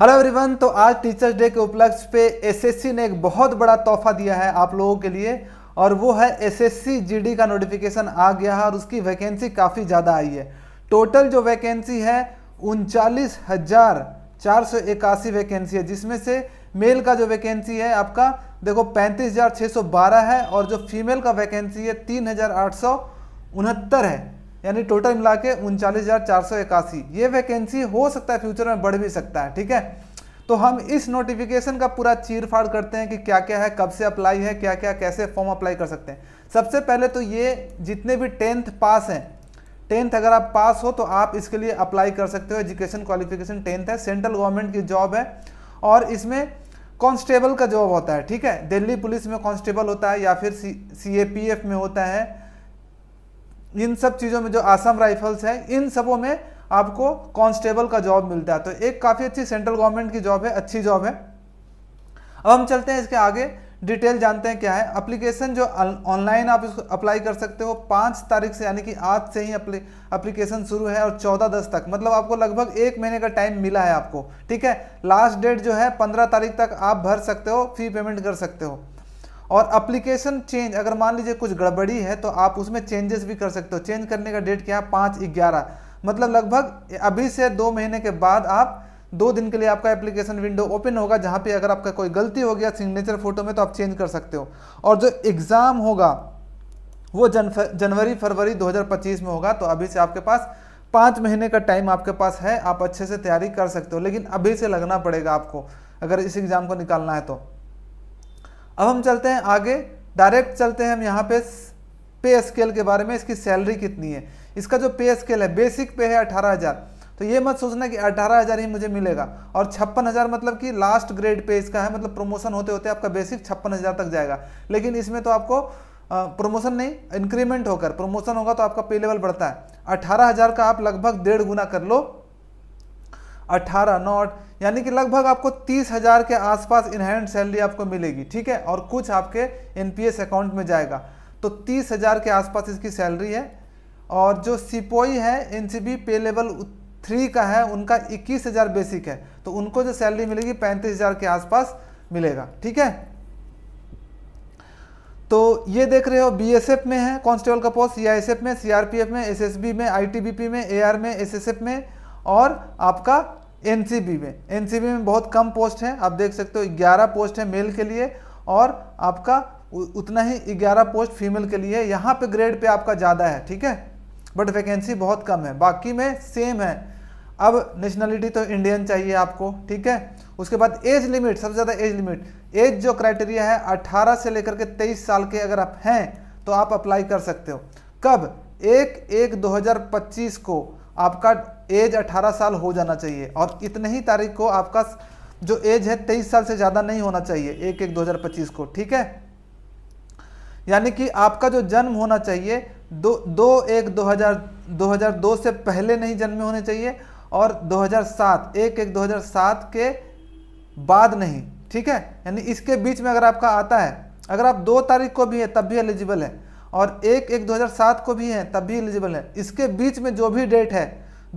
hello everyone तो आज teachers day के उपलक्ष्य पे एसएससी ने एक बहुत बड़ा तोहफा दिया है आप लोगों के लिए और वो है एसएससी जीडी का नोटिफिकेशन आ गया है और उसकी वैकेंसी काफ़ी ज़्यादा आई है टोटल जो वैकेंसी है उनचालीस हज़ार चार सौ इक्यासी वैकेंसी है जिसमें से मेल का जो वैकेंसी है आपका देखो पैंतीस हज़ार छः सौ बारह है और जो फीमेल का वैकेंसी है तीन हज़ार आठ सौ उनहत्तर है यानी टोटल मिला के उनचालीस हज़ार चार सौ इक्यासी ये वैकेंसी हो सकता है फ्यूचर में बढ़ भी सकता है ठीक है तो हम इस नोटिफिकेशन का पूरा चीर फाड़ करते हैं कि क्या क्या है कब से अप्लाई है क्या क्या कैसे फॉर्म अप्लाई कर सकते हैं सबसे पहले तो ये जितने भी टेंथ पास हैं टेंथ अगर आप पास हो तो आप इसके लिए अप्लाई कर सकते हो एजुकेशन क्वालिफिकेशन टेंथ है सेंट्रल गवर्नमेंट की जॉब है और इसमें कॉन्स्टेबल का जॉब होता है ठीक है दिल्ली पुलिस में कॉन्स्टेबल होता है या फिर सी में होता है इन सब चीज़ों में जो आसाम राइफल्स है इन सबों में आपको कांस्टेबल का जॉब मिलता है तो एक काफ़ी अच्छी सेंट्रल गवर्नमेंट की जॉब है अच्छी जॉब है अब हम चलते हैं इसके आगे डिटेल जानते हैं क्या है अप्लीकेशन जो ऑनलाइन आप इसको अप्लाई कर सकते हो पाँच तारीख से यानी कि आज से ही अप्लीकेशन शुरू है और चौदह दस तक मतलब आपको लगभग एक महीने का टाइम मिला है आपको ठीक है लास्ट डेट जो है पंद्रह तारीख तक आप भर सकते हो फी पेमेंट कर सकते हो और अप्लीकेशन चेंज अगर मान लीजिए कुछ गड़बड़ी है तो आप उसमें चेंजेस भी कर सकते हो चेंज करने का डेट क्या है पाँच ग्यारह मतलब लगभग अभी से दो महीने के बाद आप दो दिन के लिए आपका एप्लीकेशन विंडो ओपन होगा जहाँ पे अगर आपका कोई गलती हो गया सिग्नेचर फोटो में तो आप चेंज कर सकते हो और जो एग्ज़ाम होगा वो जनवरी फरवरी 2025 में होगा तो अभी से आपके पास पाँच महीने का टाइम आपके पास है आप अच्छे से तैयारी कर सकते हो लेकिन अभी से लगना पड़ेगा आपको अगर इस एग्ज़ाम को निकालना है तो अब हम चलते हैं आगे डायरेक्ट चलते हैं हम यहाँ पे पे स्केल के बारे में इसकी सैलरी कितनी है इसका जो पे स्केल है बेसिक पे है अठारह हज़ार तो ये मत सोचना कि अठारह हज़ार ही मुझे मिलेगा और छप्पन हज़ार मतलब कि लास्ट ग्रेड पे इसका है मतलब प्रमोशन होते होते आपका बेसिक छप्पन हज़ार तक जाएगा लेकिन इसमें तो आपको प्रमोशन नहीं इंक्रीमेंट होकर प्रमोशन होगा तो आपका पे लेवल बढ़ता है अठारह हज़ार का आप लगभग डेढ़ गुना कर लो 18 नॉट यानी कि लगभग आपको तीस हज़ार के आसपास इनहैंड सैलरी आपको मिलेगी ठीक है और कुछ आपके एनपीएस अकाउंट में जाएगा तो तीस हज़ार के आसपास इसकी सैलरी है और जो सिपोई है एनसीबी पे लेवल थ्री का है उनका इक्कीस हज़ार बेसिक है तो उनको जो सैलरी मिलेगी पैंतीस हज़ार के आसपास मिलेगा ठीक है तो ये देख रहे हो बीएसएफ में है कांस्टेबल का पोस्ट सीआईएसएफ में सीआरपीएफ में एसएसबी में आईटीबीपी में एआर में एसएसएफ में और आपका एन में एन में बहुत कम पोस्ट है आप देख सकते हो ग्यारह पोस्ट है मेल के लिए और आपका उतना ही ग्यारह पोस्ट फीमेल के लिए है यहाँ पे ग्रेड पे आपका ज़्यादा है ठीक है बट वैकेंसी बहुत कम है बाकी में सेम है अब नेशनलिटी तो इंडियन चाहिए आपको ठीक है उसके बाद एज लिमिट सबसे ज़्यादा एज लिमिट एज जो क्राइटेरिया है 18 से लेकर के 23 साल के अगर आप हैं तो आप अप्लाई कर सकते हो कब एक एक दो को आपका एज 18 साल हो जाना चाहिए और इतने ही तारीख को आपका जो एज है 23 साल से ज़्यादा नहीं होना चाहिए एक एक 2025 को ठीक है यानी कि आपका जो जन्म होना चाहिए दो दो एक 2000 2002 से पहले नहीं जन्मे होने चाहिए और 2007 एक एक 2007 के बाद नहीं ठीक है यानी इसके बीच में अगर आपका आता है अगर आप दो तारीख को भी है तब भी एलिजिबल है और एक एक 2007 को भी है तब भी एलिजिबल है इसके बीच में जो भी डेट है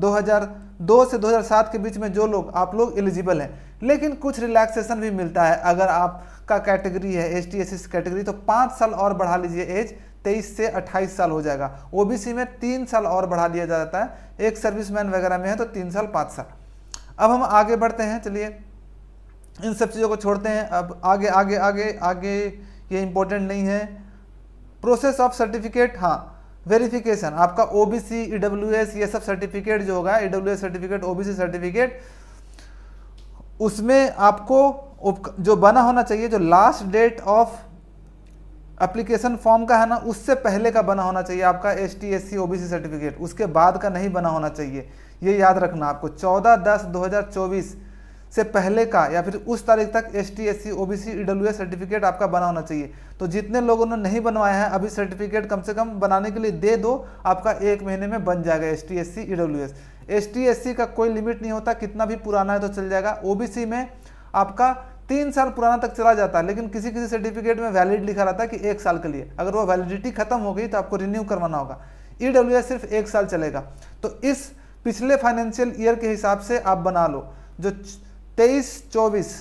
2002 से 2007 के बीच में जो लोग आप लोग एलिजिबल हैं लेकिन कुछ रिलैक्सेशन भी मिलता है अगर आपका कैटेगरी है एच टी एस कैटेगरी तो पाँच साल और बढ़ा लीजिए एज तेईस से अट्ठाईस साल हो जाएगा ओबीसी में तीन साल और बढ़ा दिया जाता है एक सर्विसमैन वगैरह में है तो तीन साल पाँच साल अब हम आगे बढ़ते हैं चलिए इन सब चीज़ों को छोड़ते हैं अब आगे आगे आगे आगे ये इम्पोर्टेंट नहीं है प्रोसेस ऑफ सर्टिफिकेट हाँ वेरिफिकेशन आपका O B C E W S ये सब सर्टिफिकेट जो होगा E W S certificate O B C certificate उसमें आपको जो बना होना चाहिए जो last date of application form का है ना उससे पहले का बना होना चाहिए आपका S T S C O B C certificate उसके बाद का नहीं बना होना चाहिए ये याद रखना आपको चौदह दस दो हज़ार चौबीस से पहले का या फिर उस तारीख तक S T S C O B C E W S certificate आपका बना होना चाहिए तो जितने लोगों ने नहीं बनवाया है अभी सर्टिफिकेट कम से कम बनाने के लिए दे दो आपका एक महीने में बन जाएगा S T S C E W S S T S C का कोई लिमिट नहीं होता कितना भी पुराना है तो चल जाएगा ओ बी सी में आपका तीन साल पुराना तक चला जाता है लेकिन किसी किसी सर्टिफिकेट में वैलिड लिखा रहता है कि एक साल के लिए अगर वो वैलिडिटी खत्म हो गई तो आपको रिन्यू करवाना होगा ई डब्ल्यू एस सिर्फ एक साल चलेगा तो इस पिछले फाइनेंशियल ईयर के हिसाब से आप बना लो जो तेईस चौबीस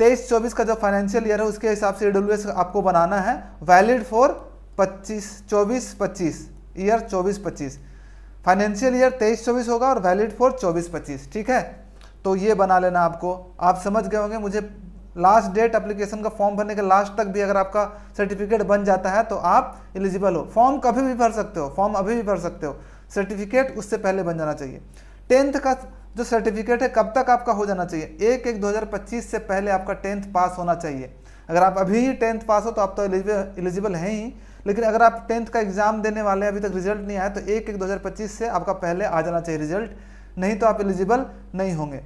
तेईस चौबीस का जो फाइनेंशियल ईयर है उसके हिसाब से ई आपको बनाना है वैलिड फॉर पच्चीस चौबीस पच्चीस ईयर चौबीस पच्चीस फाइनेंशियल ईयर तेईस चौबीस होगा और वैलिड फॉर चौबीस पच्चीस ठीक है तो ये बना लेना आपको आप समझ गए होंगे मुझे लास्ट डेट एप्लीकेशन का फॉर्म भरने के लास्ट तक भी अगर आपका सर्टिफिकेट बन जाता है तो आप एलिजिबल हो फॉर्म कभी भी भर सकते हो फॉर्म अभी भी भर सकते हो सर्टिफिकेट उससे पहले बन जाना चाहिए टेंथ का जो सर्टिफिकेट है कब तक आपका हो जाना चाहिए एक एक 2025 से पहले आपका टेंथ पास होना चाहिए अगर आप अभी ही टेंथ पास हो तो आप तो एलिजिबल हैं ही लेकिन अगर आप टेंथ का एग्ज़ाम देने वाले अभी तक रिजल्ट नहीं आया तो एक एक 2025 से आपका पहले आ जाना चाहिए रिजल्ट नहीं तो आप एलिजिबल नहीं होंगे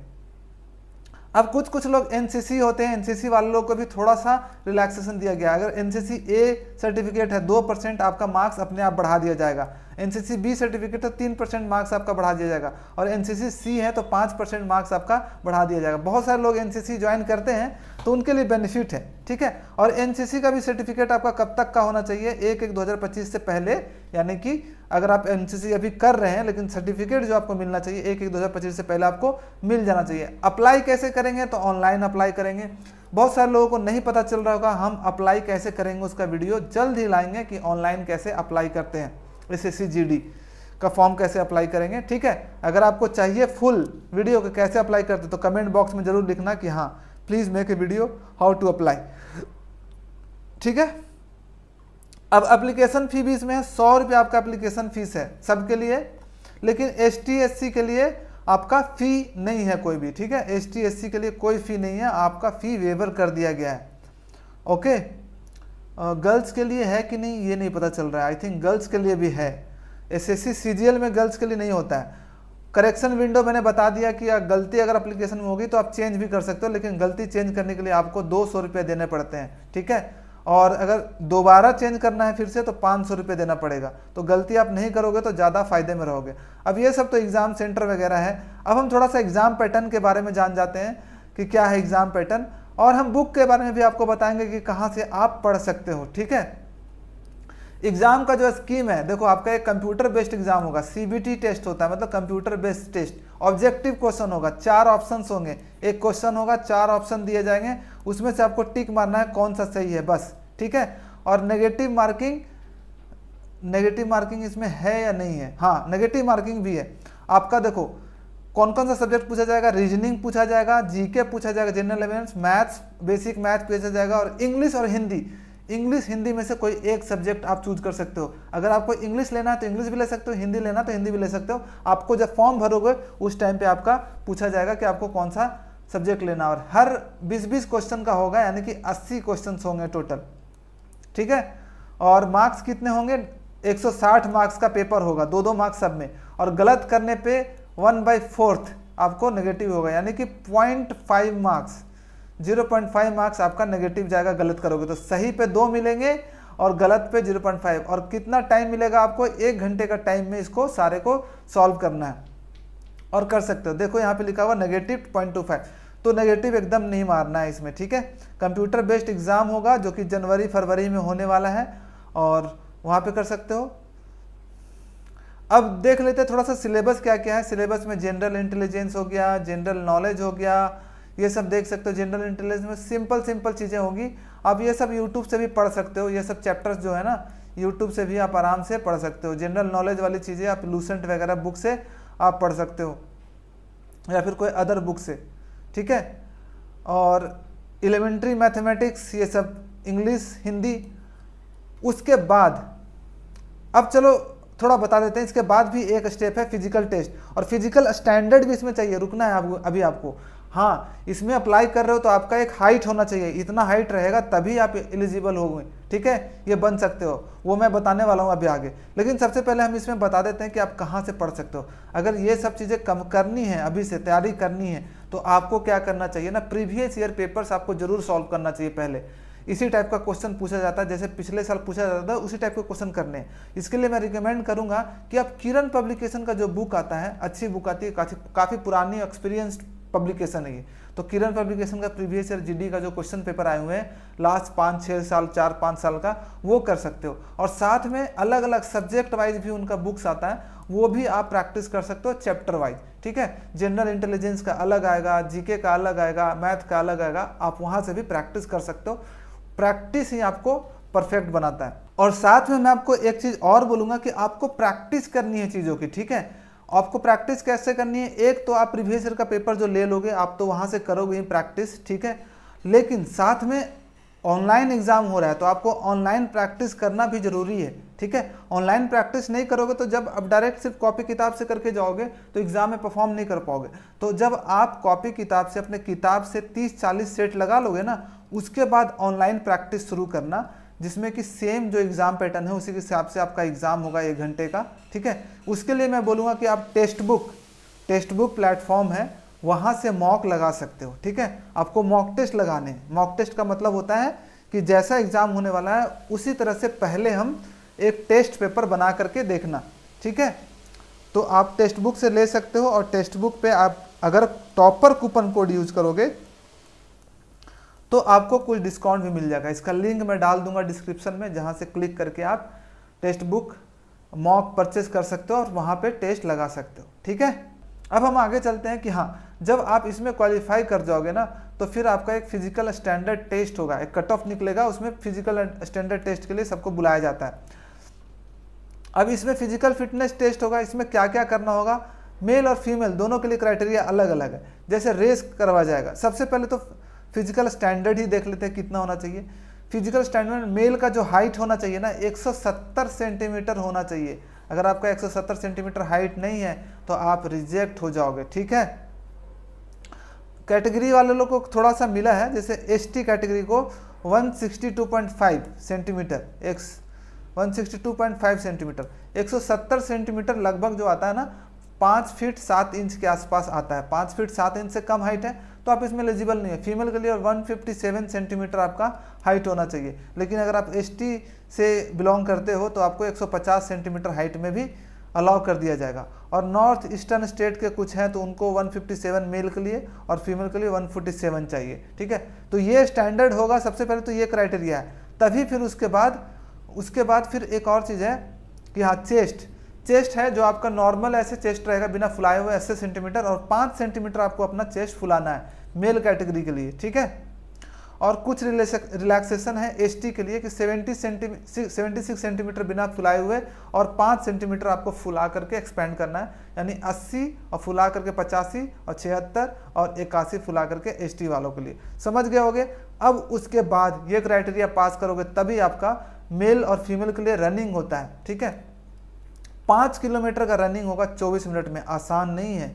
अब कुछ कुछ लोग एनसीसी होते हैं एनसीसी वाले लोग को भी थोड़ा सा रिलैक्सेशन दिया गया अगर एनसीसी ए सर्टिफिकेट है दो परसेंट आपका मार्क्स अपने आप बढ़ा दिया जाएगा एनसीसी बी सर्टिफिकेट है तीन परसेंट मार्क्स आपका बढ़ा दिया जाएगा और एनसीसी सी है तो पाँच परसेंट मार्क्स आपका बढ़ा दिया जाएगा बहुत सारे लोग सी ज्वाइन करते हैं तो उनके लिए बेनिफिट है ठीक है और एन का भी सर्टिफिकेट आपका कब तक का होना चाहिए एक एक दो से पहले यानी कि अगर आप एन अभी कर रहे हैं लेकिन सर्टिफिकेट जो आपको मिलना चाहिए एक एक दो हज़ार पच्चीस से पहले आपको मिल जाना चाहिए अप्लाई कैसे करेंगे तो ऑनलाइन अप्लाई करेंगे बहुत सारे लोगों को नहीं पता चल रहा होगा हम अप्लाई कैसे करेंगे उसका वीडियो जल्द ही लाएंगे कि ऑनलाइन कैसे अप्लाई करते हैं एस एस का फॉर्म कैसे अप्लाई करेंगे ठीक है अगर आपको चाहिए फुल वीडियो को कैसे अप्लाई करते तो कमेंट बॉक्स में ज़रूर लिखना कि हाँ please make a video how to apply ठीक है अब एप्लीकेशन फ़ी भी इसमें है सौ रुपये आपका एप्लीकेशन फ़ीस है सबके लिए लेकिन एस टी के लिए आपका फ़ी नहीं है कोई भी ठीक है एस टी के लिए कोई फ़ी नहीं है आपका फ़ी वेवर कर दिया गया है ओके गर्ल्स के लिए है कि नहीं ये नहीं पता चल रहा है आई थिंक गर्ल्स के लिए भी है एस एस सी में गर्ल्स के लिए नहीं होता है करेक्शन विंडो मैंने बता दिया कि गलती अगर एप्लीकेशन में होगी तो आप चेंज भी कर सकते हो लेकिन गलती चेंज करने के लिए आपको दो सौ देने पड़ते हैं ठीक है और अगर दोबारा चेंज करना है फिर से तो पाँच सौ रुपये देना पड़ेगा तो गलती आप नहीं करोगे तो ज़्यादा फायदे में रहोगे अब ये सब तो एग्ज़ाम सेंटर वगैरह है अब हम थोड़ा सा एग्ज़ाम पैटर्न के बारे में जान जाते हैं कि क्या है एग्ज़ाम पैटर्न और हम बुक के बारे में भी आपको बताएंगे कि कहाँ से आप पढ़ सकते हो ठीक है एग्ज़ाम का जो स्कीम है देखो आपका एक कंप्यूटर बेस्ड एग्ज़ाम होगा सी टेस्ट होता है मतलब computer based test objective question होगा चार ऑप्शन होंगे एक क्वेश्चन होगा चार ऑप्शन दिए जाएंगे उसमें से आपको टिक मारना है कौन सा सही है बस ठीक है और नेगेटिव मार्किंग नेगेटिव मार्किंग इसमें है या नहीं है हाँ नेगेटिव मार्किंग भी है आपका देखो कौन कौन सा सब्जेक्ट पूछा जाएगा रीजनिंग पूछा जाएगा जीके पूछा जाएगा general awareness maths basic math पूछा जाएगा और इंग्लिश और हिंदी इंग्लिश हिंदी में से कोई एक सब्जेक्ट आप चूज कर सकते हो अगर आपको इंग्लिश लेना है तो इंग्लिश भी ले सकते हो हिंदी लेना तो हिंदी भी ले सकते हो आपको जब फॉर्म भरोगे उस टाइम पे आपका पूछा जाएगा कि आपको कौन सा सब्जेक्ट लेना और हर 20-20 क्वेश्चन का होगा यानी कि 80 क्वेश्चन होंगे टोटल ठीक है और मार्क्स कितने होंगे एक मार्क्स का पेपर होगा दो दो मार्क्स सब में और गलत करने पर वन बाई फोर्थ आपको नेगेटिव होगा यानी कि point five marks zero point five marks आपका नेगेटिव जाएगा गलत करोगे तो सही पे दो मिलेंगे और गलत पे जीरो पॉइंट फाइव और कितना टाइम मिलेगा आपको एक घंटे का टाइम में इसको सारे को सॉल्व करना है और कर सकते हो देखो यहाँ पे लिखा हुआ नेगेटिव पॉइंट टू फाइव तो नेगेटिव एकदम नहीं मारना है इसमें ठीक है कंप्यूटर बेस्ड एग्ज़ाम होगा जो कि जनवरी फरवरी में होने वाला है और वहाँ पर कर सकते हो अब देख लेते हैं थोड़ा सा सिलेबस क्या क्या है सिलेबस में जनरल इंटेलिजेंस हो गया जनरल नॉलेज हो गया ये सब देख सकते हो जनरल इंटेलिजेंस में सिंपल सिंपल चीज़ें होंगी आप ये सब यूट्यूब से भी पढ़ सकते हो ये सब चैप्टर्स जो है ना यूट्यूब से भी आप आराम से पढ़ सकते हो जनरल नॉलेज वाली चीज़ें आप लूसेंट वगैरह बुक से आप पढ़ सकते हो या फिर कोई अदर बुक से ठीक है और एलिमेंट्री मैथमेटिक्स ये सब इंग्लिश हिंदी उसके बाद अब चलो थोड़ा बता देते हैं इसके बाद भी एक स्टेप है फिजिकल टेस्ट और फिजिकल स्टैंडर्ड भी इसमें चाहिए रुकना है अभी आपको हाँ इसमें अप्लाई कर रहे हो तो आपका एक हाइट होना चाहिए इतना हाइट रहेगा तभी आप एलिजिबल हो ठीक है ये बन सकते हो वो मैं बताने वाला हूँ अभी आगे लेकिन सबसे पहले हम इसमें बता देते हैं कि आप कहाँ से पढ़ सकते हो अगर ये सब चीज़ें कम करनी है अभी से तैयारी करनी है तो आपको क्या करना चाहिए ना प्रीवियस ईयर पेपर्स आपको जरूर सॉल्व करना चाहिए पहले इसी टाइप का क्वेश्चन पूछा जाता है जैसे पिछले साल पूछा जाता था उसी टाइप के क्वेश्चन करने इसके लिए मैं रिकमेंड करूंगा कि आप किरण पब्लिकेशन का जो बुक आता है अच्छी बुक आती है काफ़ी काफ़ी पुरानी एक्सपीरियंस्ड पब्लिकेशन है ये तो किरण पब्लिकेशन का प्रीवियस ईयर जीडी का जो क्वेश्चन पेपर आए हुए हैं लास्ट पाँच छः साल चार पाँच साल का वो कर सकते हो और साथ में अलग अलग सब्जेक्ट वाइज भी उनका बुक्स आता है वो भी आप प्रैक्टिस कर सकते हो चैप्टर वाइज ठीक है जनरल इंटेलिजेंस का अलग आएगा जीके का अलग आएगा मैथ का अलग आएगा आप वहाँ से भी प्रैक्टिस कर सकते हो प्रैक्टिस ही आपको परफेक्ट बनाता है और साथ में मैं आपको एक चीज़ और बोलूँगा कि आपको प्रैक्टिस करनी है चीज़ों की ठीक है आपको प्रैक्टिस कैसे करनी है एक तो आप प्रीवियस ईयर का पेपर जो ले लोगे आप तो वहाँ से करोगे ही प्रैक्टिस ठीक है लेकिन साथ में ऑनलाइन एग्ज़ाम हो रहा है तो आपको ऑनलाइन प्रैक्टिस करना भी ज़रूरी है ठीक है ऑनलाइन प्रैक्टिस नहीं करोगे तो जब आप डायरेक्ट सिर्फ कॉपी किताब से करके जाओगे तो एग्ज़ाम में परफॉर्म नहीं कर पाओगे तो जब आप कॉपी किताब से अपने किताब से 30-40 सेट लगा लोगे ना उसके बाद ऑनलाइन प्रैक्टिस शुरू करना जिसमें कि सेम जो एग्ज़ाम पैटर्न है उसी के हिसाब से आपका एग्ज़ाम होगा एक घंटे का ठीक है उसके लिए मैं बोलूँगा कि आप text book text book platform है वहाँ से मॉक लगा सकते हो ठीक है आपको मॉक टेस्ट लगाने मॉक टेस्ट का मतलब होता है कि जैसा एग्ज़ाम होने वाला है उसी तरह से पहले हम एक टेस्ट पेपर बना करके देखना ठीक है तो आप टेक्स्ट बुक से ले सकते हो और टेक्स्ट बुक पे आप अगर टॉपर कूपन कोड यूज करोगे तो आपको कुछ डिस्काउंट भी मिल जाएगा इसका लिंक मैं डाल दूंगा डिस्क्रिप्शन में जहाँ से क्लिक करके आप टेस्ट बुक मॉक परचेस कर सकते हो और वहाँ पर टेस्ट लगा सकते हो ठीक है अब हम आगे चलते हैं कि हाँ जब आप इसमें क्वालिफाई कर जाओगे ना तो फिर आपका एक फिजिकल स्टैंडर्ड टेस्ट होगा एक कट ऑफ निकलेगा उसमें फिजिकल स्टैंडर्ड टेस्ट के लिए सबको बुलाया जाता है अब इसमें फिजिकल फिटनेस टेस्ट होगा इसमें क्या क्या करना होगा मेल और फीमेल दोनों के लिए क्राइटेरिया अलग अलग है जैसे रेस करवा जाएगा सबसे पहले तो फिजिकल स्टैंडर्ड ही देख लेते हैं कितना होना चाहिए फिजिकल स्टैंडर्ड मेल का जो हाइट होना चाहिए ना 170 सेंटीमीटर होना चाहिए अगर आपका 170 सेंटीमीटर हाइट नहीं है तो आप रिजेक्ट हो जाओगे ठीक है कैटेगरी वाले लोग को थोड़ा सा मिला है जैसे एस कैटेगरी को 162.5 सेंटीमीटर एक्स 162.5 सेंटीमीटर 170 सेंटीमीटर लगभग जो आता है ना पाँच फीट सात इंच के आसपास आता है पाँच फीट सात इंच से कम हाइट है तो आप इसमें एलिजिबल नहीं है फीमेल के लिए 157 सेंटीमीटर आपका हाइट होना चाहिए लेकिन अगर आप एस से बिलोंग करते हो तो आपको 150 सेंटीमीटर हाइट में भी अलाउ कर दिया जाएगा और नॉर्थ ईस्टर्न स्टेट के कुछ हैं तो उनको 157 मेल के लिए और फीमेल के लिए 147 चाहिए ठीक है तो ये स्टैंडर्ड होगा सबसे पहले तो ये क्राइटेरिया है तभी फिर उसके बाद उसके बाद फिर एक और चीज़ है कि हाँ चेस्ट चेस्ट है जो आपका नॉर्मल ऐसे चेस्ट रहेगा बिना फुलाए हुए अस्सी सेंटीमीटर और पाँच सेंटीमीटर आपको अपना चेस्ट फुलाना है मेल कैटेगरी के लिए ठीक है और कुछ रिलैक्सेशन है एसटी के लिए कि 70 सेंटीमी सेवेंटी सिक्स सेंटीमीटर बिना फुलाए हुए और 5 सेंटीमीटर आपको फुला करके एक्सपेंड करना है यानी 80 और फुला करके पचासी और छिहत्तर और इक्यासी फुला करके एसटी वालों के लिए समझ गए होगे अब उसके बाद ये क्राइटेरिया पास करोगे तभी आपका मेल और फीमेल के लिए रनिंग होता है ठीक है पाँच किलोमीटर का रनिंग होगा चौबीस मिनट में आसान नहीं है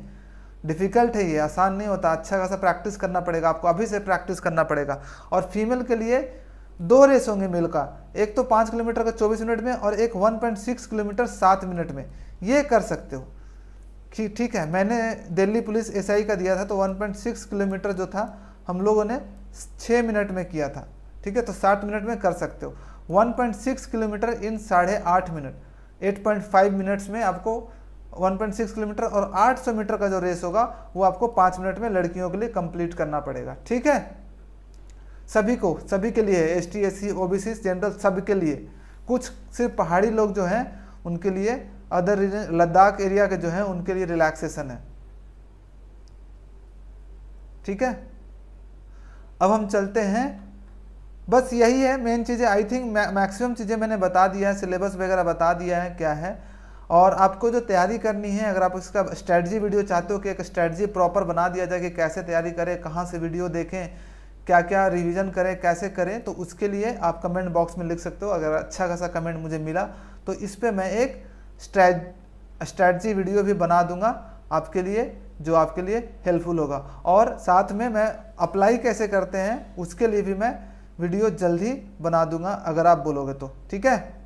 डिफ़िकल्ट है ये आसान नहीं होता अच्छा खासा प्रैक्टिस करना पड़ेगा आपको अभी से प्रैक्टिस करना पड़ेगा और फीमेल के लिए दो रेस होंगे मिल का एक तो पाँच किलोमीटर का चौबीस मिनट में और एक वन पॉइंट सिक्स किलोमीटर सात मिनट में ये कर सकते हो कि ठीक है मैंने दिल्ली पुलिस एस का दिया था तो वन किलोमीटर जो था हम लोगों ने छः मिनट में किया था ठीक है तो सात मिनट में कर सकते हो 1.6 किलोमीटर इन साढ़े आठ मिनट 8.5 मिनट्स में आपको 1.6 किलोमीटर और 800 मीटर का जो रेस होगा वो आपको पांच मिनट में लड़कियों के लिए कंप्लीट करना पड़ेगा ठीक है सभी को सभी के लिए S T S C O B C general सबके के लिए कुछ सिर्फ पहाड़ी लोग जो हैं उनके लिए अदर लद्दाख एरिया के जो हैं उनके लिए रिलैक्सेशन है ठीक है अब हम चलते हैं बस यही है मेन चीज़ें आई थिंक मैक्सिमम चीज़ें मैंने बता दिया है सिलेबस वगैरह बता दिया है क्या है और आपको जो तैयारी करनी है अगर आप इसका स्ट्रैटी वीडियो चाहते हो कि एक स्ट्रैटी प्रॉपर बना दिया जाए कि कैसे तैयारी करें कहाँ से वीडियो देखें क्या क्या रिवीजन करें कैसे करें तो उसके लिए आप कमेंट बॉक्स में लिख सकते हो अगर अच्छा खासा कमेंट मुझे मिला तो इस पर मैं एक स्ट्रैटी वीडियो भी बना दूंगा आपके लिए जो आपके लिए हेल्पफुल होगा और साथ में मैं अप्लाई कैसे करते हैं उसके लिए भी मैं वीडियो जल्द ही बना दूंगा अगर आप बोलोगे तो ठीक है